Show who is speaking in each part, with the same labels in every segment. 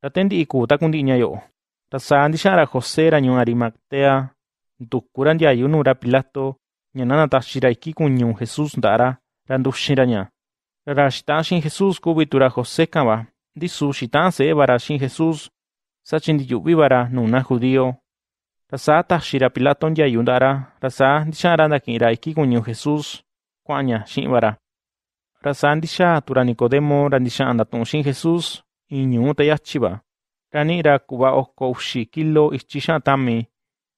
Speaker 1: Tatendi takunti'ñayo'o, rasáa Jose José Arimatea ntukura Yunura Pilato ñaná nataxira ikíkun ñu'u Jesús nta'ara randuxinraña. Ra xita'an sin Jesús kuvitura José ka'anva disusitanse xita'an se'evara shin Jesús sa chintiyu'vívara nuna judío. Rasáa taxira Pilato ntiayu nta'ara rasáa ntixa'ara ntaki'inra ikíkun ñu'u Jesús kua'anña turanicodemo, Rasáa turanikodemor Nicodemo Jesús iñuu tayáchiva ra ni'rak'uva oko uxi kilo ijchi xa'an tami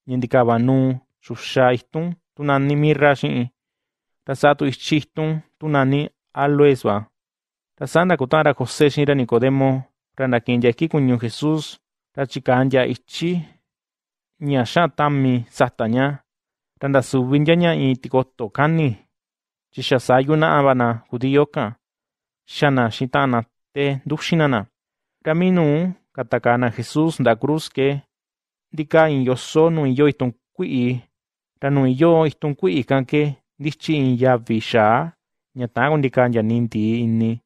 Speaker 1: nindikanuu yuxa itún tunani mirra xi'i Tasa tu itún tunani aloes va tasa'a nakuta'a ra José xi ra Nicodemo ra nakintia ikí kuñu Jesús ra chikantia ichí ña xa'an tami sataña ra ndasuvintiaña ya in tikoto kani chi xa sayuna'avana judioka xana xi te ntuxinana caminu katakana Jesus da cruz ke dika in yo sonu in yo itun kui ranu in yo itun kui kan ke dichi in ya visha nya tangon dika ya ninti inni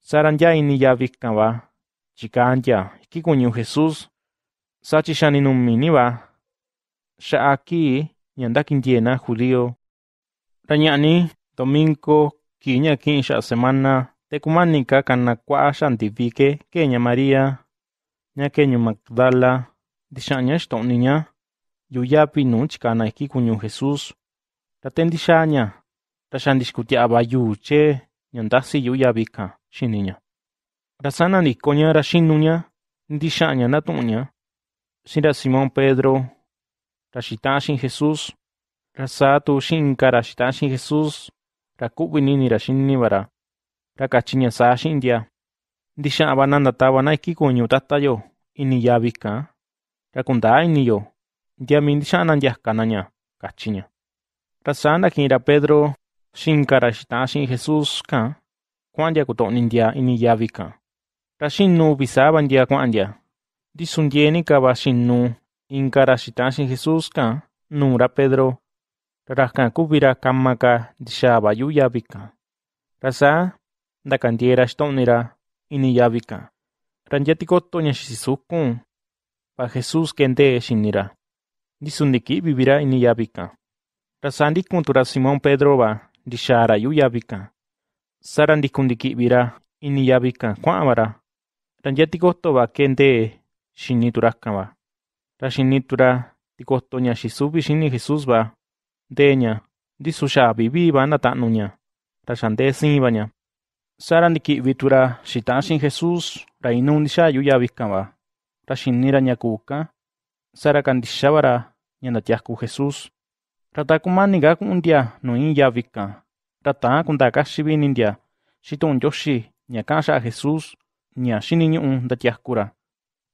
Speaker 1: saran ya inni ya vikan ba chikan ya kikunyu Jesus sachi shani num miniba sha aki nyandakin yena judío rañani domingo kiña kinsha semana te Tecumanica cana cua xantivique queña Maria, ña queño Magdala, dixaña xtoniña, yuyapi nu chicana ihqui cuñu Jesús, ratendixaña, raxandixcutiaba yuche, ñandahsi yuyavica xiniña. Rasanandicoña raxinuña, ndixaña natuña, xinra Simón Pedro, Jesus, raxitaxin Jesús, rasatu xinca ra Jesús, racuvinini raxinivara Takachíña sa xintia. Ntixá abanana tabanahikikú ñutátayo iniyávi ya kaá. Dia iniyo. Ntiami kananya ntiahkanaña, kachíña. Rasána ki'ira Pedro xinkára xitá xi Jesús kaá. Kuantia kuto'ni ntia dia kaá. dia. Disun dia ni kaba Ndisuntieni nu, in kara shita xi Jesus ka, nura Pedro rajka kubira kamaka ntixáva ya vika. Rasáa da cantiera xtonira Ranjatico toña shisuku. pa Jesús kende xinira. Disundiki vivirá iniyávica. Rasandi contura Simón Pedro va, dixara yuyávica. Sarandikundiki vira iniyávica cuámara. Ranyático toba kende xiniturascaba. Rashinitura ticostoña xisubi xini Jesús va, deña, disuxa vivi va nata'nuña. Sara niki'vitúra chitá'xi Jesúsra inúndicha yuyavizcáva, ra xiníra nyakuka, Sara kandichávara ñandatiahku Jesus ra ta no in ya yavika, ra tā'a kuntaká chivinintia nyakasha Jesus Jesús ninyu xiniñu'u ndatiahkura,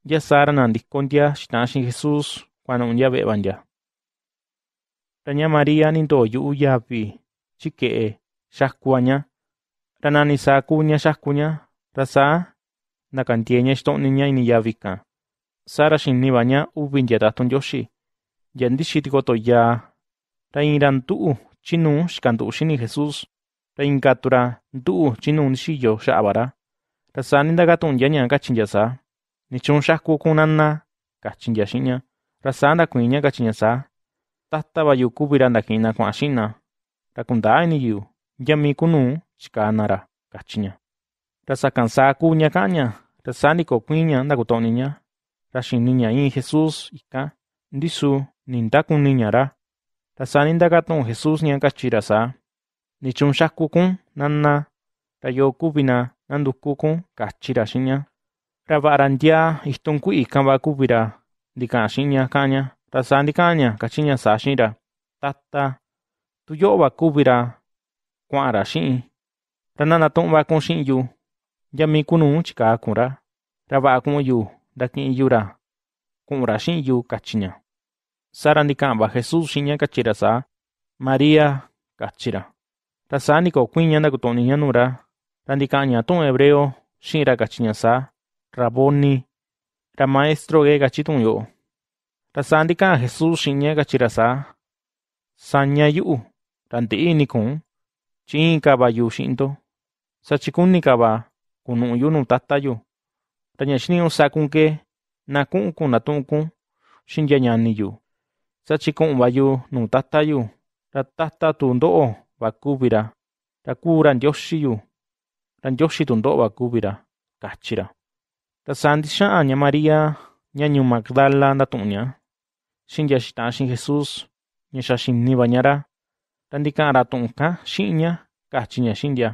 Speaker 1: ya Sara nandikontia chitá'xi Jesús kuano'onya ve'evantia. Ra ña María ninto'o yu'u yavi chike'e, yajkuaña rananisakuña xajkuña rasa nakantieña niya iniyavika sara banya ubin yatatun yoshi yandi xitikotoya rainra ndu'u chinuu xkandu'u xini jesús rainkatura ndu'u chinuu nixiyo xa'vara rasa nintakatu'unya ña kachinya saa nichún xajku kun nana kachinya xi'ña rasa ntakuiña kachinya saa tatava yukuvi ra kina kua'á xina ra kuntaa iniyu Yamikunu chkanara rasa Rasakansaku ñakaña, rasaniko kuiña ndakutoniña, raxiniña in Jesus ika, ndisu nintakuniñara, rasanindakatun Jesus ñankachirasa, nichunxajkukun nanna, rayokupina nandukukun kachiraxiña, ravarandia ixtunku'i kambakupira kanya, rasa rasandikaña kachinya sa xira, tata tuyo'ba kupira com Arashin, Rananaton vai com Shinju, Yamin Kunun Chika Kunra, Rava com Yu, Dakin Yura, Kunra Shinju Kachinha, Sarandikamba Jesus Shinha sa, Maria Kachira, Rasaniko Kunya Nakutoni Yanura, Randikanya Tom Hebreo, Shinra Kachinha Sa, Raboni, Ramaestro Ge Kachitun Yo, Rasandika Jesus Shinha sa, Sanya Yu, Ranti Inikun, Chiinkaba yu xinto, sa kunu kunu'yu nu tatayu, ra ñaxni'ún sakun ke naku'nkun natu'nkun xinyañaniyu, sa chiku'nbayu nu tatayu, ra tata tu ndo'o bakuvira, ra kura ndyoxiyu, ra ndyoxi tu ndo'o bakuvira, kachira. Ta sa ntixa'an ña Maria ña Magdala ndatu'unña, xinyaxita'an shin Jesus ña xaxinibañara Tandica ratunka shiña, kahchiña xindia.